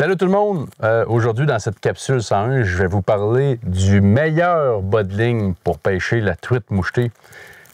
Salut tout le monde! Euh, aujourd'hui, dans cette capsule 101, je vais vous parler du meilleur bas de ligne pour pêcher la truite mouchetée.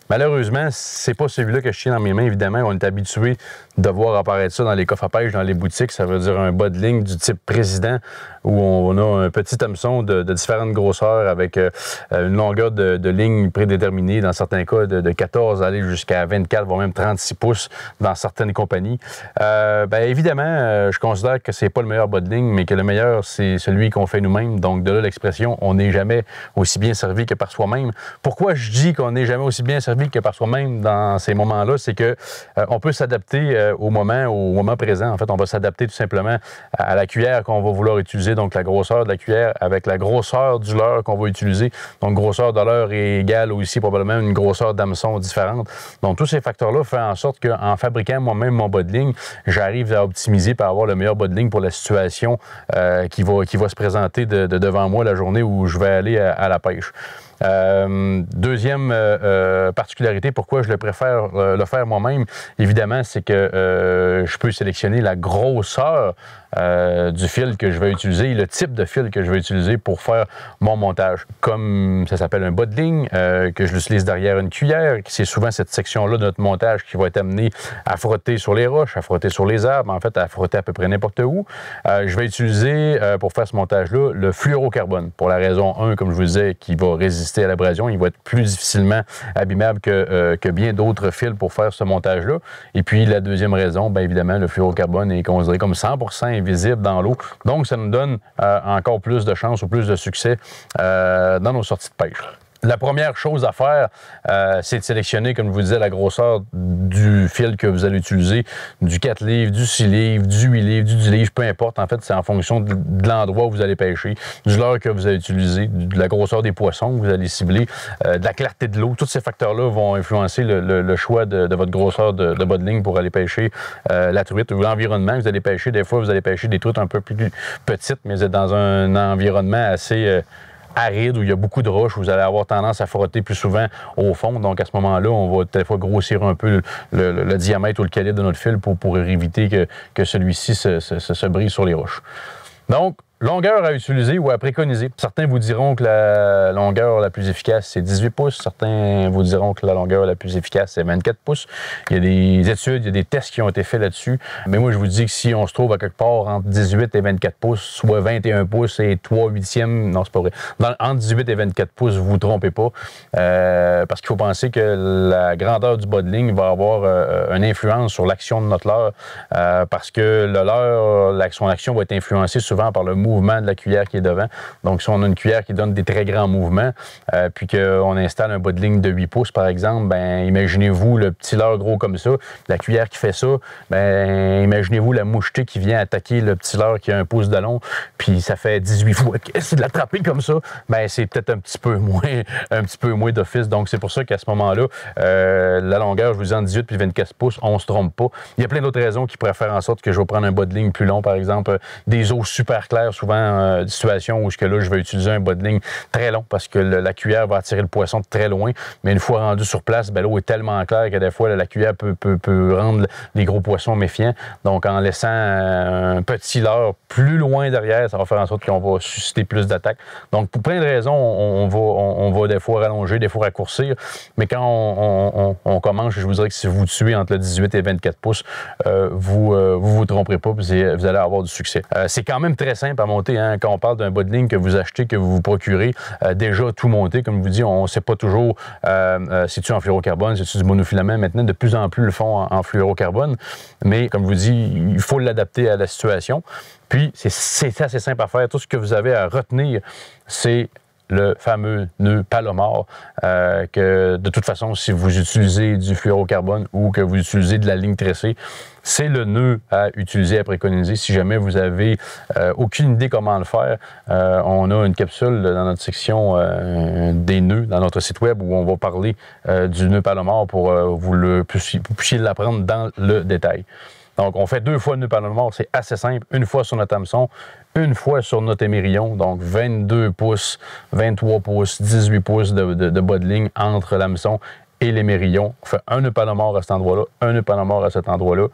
Malheureusement, c'est pas celui-là que je tiens dans mes mains. Évidemment, on est habitué de voir apparaître ça dans les coffres à pêche, dans les boutiques. Ça veut dire un bas de ligne du type président où on a un petit hameçon de, différentes grosseurs avec euh, une longueur de, ligne prédéterminée, dans certains cas de, 14 aller jusqu'à 24, voire même 36 pouces dans certaines compagnies. Euh, ben, évidemment, euh, je considère que c'est pas le meilleur bas de ligne, mais que le meilleur, c'est celui qu'on fait nous-mêmes. Donc, de là l'expression, on n'est jamais aussi bien servi que par soi-même. Pourquoi je dis qu'on n'est jamais aussi bien servi que par soi-même dans ces moments-là, c'est que euh, on peut s'adapter euh, au moment, au moment présent. En fait, on va s'adapter tout simplement à, la cuillère qu'on va vouloir utiliser, donc la grosseur de la cuillère avec la grosseur du leurre qu'on va utiliser. Donc, grosseur de leurre est égale aussi probablement une grosseur d'hameçon différente. Donc, tous ces facteurs-là font en sorte qu'en fabriquant moi-même mon bas j'arrive à optimiser pour avoir le meilleur bas pour la situation euh, qui, va, qui va se présenter de, devant moi la journée où je vais aller à la pêche. Euh, deuxième euh, euh, particularité, pourquoi je le préfère le faire moi-même, évidemment, c'est que je peux sélectionner la grosseur du fil que je vais utiliser, le type de fil que je vais utiliser pour faire mon montage. Comme ça s'appelle un bas de que je l'utilise derrière une cuillère, c'est souvent cette section-là de notre montage qui va être amenée à frotter sur les roches, à frotter sur les arbres, en fait, à frotter à peu près n'importe où. je vais utiliser, pour faire ce montage-là, le fluorocarbone, pour la raison 1, comme je vous disais, qui va résister à l'abrasion. Il va être plus difficilement abîmable euh, que, bien d'autres fils pour faire ce montage-là. Et puis, la deuxième raison, bien évidemment, le fluorocarbone est considéré comme 100 invisible dans l'eau. Donc, ça nous donne euh, encore plus de chances ou plus de succès euh, dans nos sorties de pêche la première chose à faire, euh, c'est de sélectionner, comme je vous disais, la grosseur du fil que vous allez utiliser, du 4 livres, du 6 livres, du 8 livres, du 10 livres, peu importe. En fait, c'est en fonction de l'endroit où vous allez pêcher, du leurre que vous allez utiliser, de la grosseur des poissons que vous allez cibler, euh, de la clarté de l'eau. Tous ces facteurs-là vont influencer le, choix de, votre grosseur de, de, ligne pour aller pêcher euh, la truite ou l'environnement vous allez pêcher. Des fois, vous allez pêcher des truites un peu plus petites, mais vous êtes dans un environnement assez aride où il y a beaucoup de roches, vous allez avoir tendance à frotter plus souvent au fond. Donc, à ce moment-là, on va peut grossir un peu le, diamètre ou le calibre de notre fil pour, éviter que, celui-ci se brise sur les roches. Donc, Longueur à utiliser ou à préconiser. Certains vous diront que la longueur la plus efficace, c'est 18 pouces. Certains vous diront que la longueur la plus efficace, c'est 24 pouces. Il y a des études, il y a des tests qui ont été faits là-dessus. Mais moi, je vous dis que si on se trouve à quelque part entre 18 et 24 pouces, soit 21 pouces et 3 huitièmes, non, c'est pas vrai. entre 18 et 24 pouces, vous vous trompez pas. Euh, parce qu'il faut penser que la grandeur du bas va avoir euh, une influence sur l'action de notre leurre. Euh, parce que le leurre, son action va être influencée souvent par le mouvement de la cuillère qui est devant. Donc, si on a une cuillère qui donne des très grands mouvements, euh, puis qu'on installe un bas de ligne de 8 pouces, par exemple, ben, imaginez-vous le petit leurre gros comme ça, la cuillère qui fait ça, ben, imaginez-vous la mouchetée qui vient attaquer le petit leurre qui a un pouce de long, puis ça fait 18 fois que c'est de l'attraper comme ça, ben, c'est peut-être un petit peu moins, un petit peu moins d'office. Donc, c'est pour ça qu'à ce moment-là, euh, la longueur, je vous en 18 puis 24 pouces, on se trompe pas. Il y a plein d'autres raisons qui pourraient faire en sorte que je vais prendre un bas de ligne plus long, par exemple, euh, des eaux super claires souvent euh, des situations où ce que là, je vais utiliser un bas très long parce que la cuillère va attirer le poisson de très loin. Mais une fois rendu sur place, ben, l'eau est tellement claire que des fois, la cuillère peut, rendre les gros poissons méfiants. Donc, en laissant euh, un petit leurre plus loin derrière, ça va faire en sorte qu'on va susciter plus d'attaques. Donc, pour plein de raisons, on, va, des fois rallonger, des fois raccourcir. Mais quand on, commence, je vous dirais que si vous tuez entre le 18 et 24 pouces, euh, vous, ne vous tromperez pas, vous, vous allez avoir du succès. c'est quand même très simple monter. Hein. quand on parle d'un bas de ligne que vous achetez, que vous vous procurez, euh, déjà tout monter. comme vous dites on ne sait pas toujours euh, euh, si tu en fluorocarbone, si tu du monofilament. Maintenant, de plus en plus le font en, fluorocarbone. Mais comme vous dites il faut l'adapter à la situation. Puis, c'est assez simple à faire. Tout ce que vous avez à retenir, c'est le fameux nœud palomar, euh, que de toute façon, si vous utilisez du fluorocarbone ou que vous utilisez de la ligne tressée, c'est le nœud à utiliser, à préconiser. Si jamais vous avez euh, aucune idée comment le faire, euh, on a une capsule dans notre section des nœuds, dans notre site web, où on va parler du nœud palomar pour vous le vous puissiez l'apprendre dans le détail. Donc, on fait deux fois le nœud palomar, c'est assez simple. Une fois sur notre hameçon, une fois sur notre émérillon, donc 22 pouces, 23 pouces, 18 pouces de, bas de ligne entre l'hameçon et les mérillons. Fait un nœud palomar à cet endroit-là, un nœud palomar à cet endroit-là.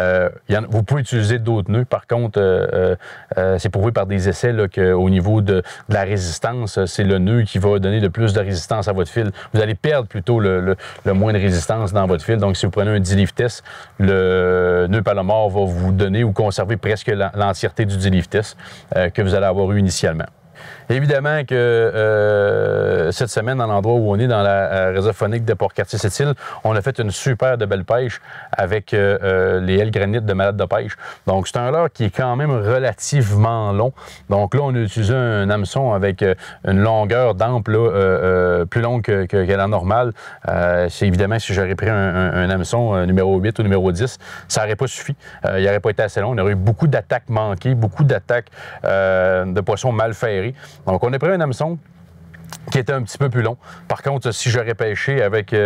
Euh, vous pouvez utiliser d'autres nœuds. Par contre, euh, euh, c'est prouvé par des essais qu'au niveau de, la résistance, c'est le nœud qui va donner le plus de résistance à votre fil. Vous allez perdre plutôt le, moins de résistance dans votre fil. Donc, si vous prenez un 10 le nœud palomar va vous donner ou conserver presque l'entièreté du 10 que vous allez avoir eu initialement. Évidemment que euh, cette semaine, dans l'endroit où on est, dans la euh, réserve phonique de port cartier sept on a fait une super belle pêche avec euh, les ailes granites de malade de pêche. Donc, c'est un leurre qui est quand même relativement long. Donc là, on a utilisé un hameçon avec une longueur d'ample plus longue que, est normale. c'est évidemment, si j'aurais pris un, un hameçon numéro 8 ou numéro 10, ça n'aurait pas suffi. il n'aurait pas été assez long. On aurait eu beaucoup d'attaques manquées, beaucoup d'attaques de poissons mal ferrés. Donc, on a pris un hameçon qui était un petit peu plus long. Par contre, si j'aurais pêché avec euh,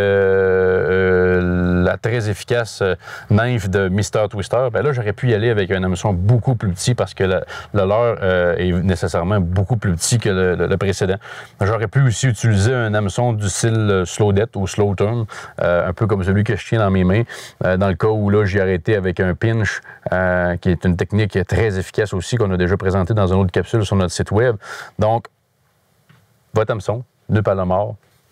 euh, la très efficace euh, nymphe de Mr. Twister, ben là, j'aurais pu y aller avec un hameçon beaucoup plus petit parce que le, leur est nécessairement beaucoup plus petit que le, précédent. J'aurais pu aussi utiliser un hameçon du style slow death ou slow turn, un peu comme celui que je tiens dans mes mains, dans le cas où là, j'y arrêté avec un pinch, qui est une technique très efficace aussi qu'on a déjà présenté dans une autre capsule sur notre site web. Donc, votre hameçon, ne palomar,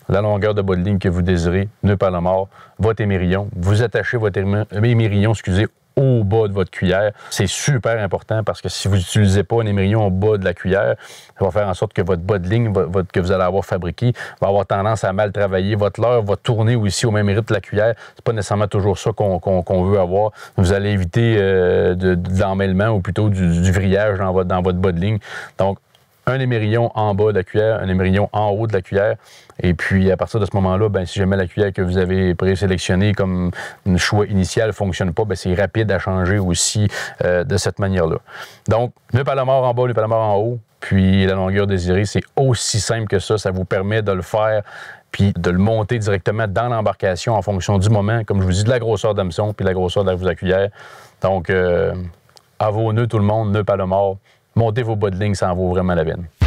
la longueur de bas de ligne que vous désirez, nœud palomar, votre émirillon. Vous attachez votre émirillon, excusez, au bas de votre cuillère. C'est super important parce que si vous n'utilisez pas un émerillon au bas de la cuillère, ça va faire en sorte que votre bas de ligne que vous allez avoir fabriqué va avoir tendance à mal travailler. Votre leurre va tourner aussi au même rythme que la cuillère. C'est pas nécessairement toujours ça qu'on veut avoir. Vous allez éviter euh, de, l'emmêlement ou plutôt du, vrillage dans votre, dans votre bas de ligne. Donc, un émerillon en bas de la cuillère, un émerillon en haut de la cuillère. Et puis, à partir de ce moment-là, ben, si jamais la cuillère que vous avez présélectionnée comme choix initial ne fonctionne pas, ben, c'est rapide à changer aussi euh, de cette manière-là. Donc, le palomar en bas, le palomar en haut, puis la longueur désirée, c'est aussi simple que ça. Ça vous permet de le faire puis de le monter directement dans l'embarcation en fonction du moment, comme je vous dis, de la grosseur d'hameçon puis de la grosseur de la cuillère. Donc, euh, à vos nœuds, tout le monde, nœud palomar, Montez vos bas de ligne, ça en vaut vraiment la peine.